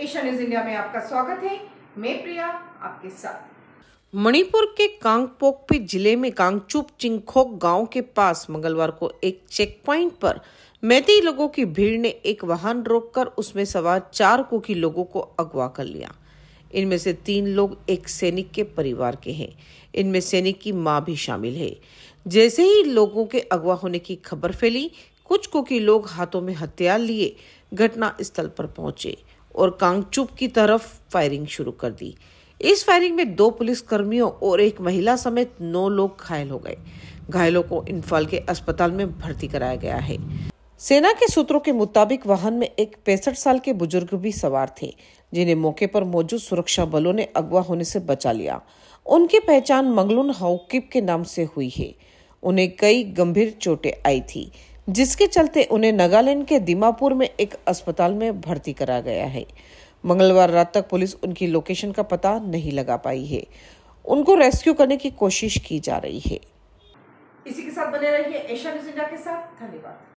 Asia news India में आपका स्वागत है मैं प्रिया आपके साथ मणिपुर के कांगपोकपी जिले में कांगचुप चिंखोक गांव के पास मंगलवार को एक चेक पॉइंट पर मैती लोगों की भीड़ ने एक वाहन रोककर उसमें सवार चार कुकी लोगों को अगवा कर लिया इनमें से तीन लोग एक सैनिक के परिवार के हैं इनमें सैनिक की मां भी शामिल है जैसे ही लोगों के अगवा होने की खबर फैली कुछ कुकी लोग हाथों में हथियार लिए घटना स्थल पर पहुंचे और कांगचुप की तरफ फायरिंग शुरू कर दी इस फायरिंग में दो पुलिसकर्मियों और एक महिला समेत नौ लोग घायल हो गए घायलों को इंफाल के अस्पताल में भर्ती कराया गया है सेना के सूत्रों के मुताबिक वाहन में एक पैंसठ साल के बुजुर्ग भी सवार थे जिन्हें मौके पर मौजूद सुरक्षा बलों ने अगवा होने से बचा लिया उनकी पहचान मंगलून हाउकिप के नाम से हुई है उन्हें कई गंभीर चोटें आई थी जिसके चलते उन्हें नागालैंड के दिमापुर में एक अस्पताल में भर्ती करा गया है मंगलवार रात तक पुलिस उनकी लोकेशन का पता नहीं लगा पाई है उनको रेस्क्यू करने की कोशिश की जा रही है इसी के साथ बने रहिए एशिया न्यूज इंडिया के साथ धन्यवाद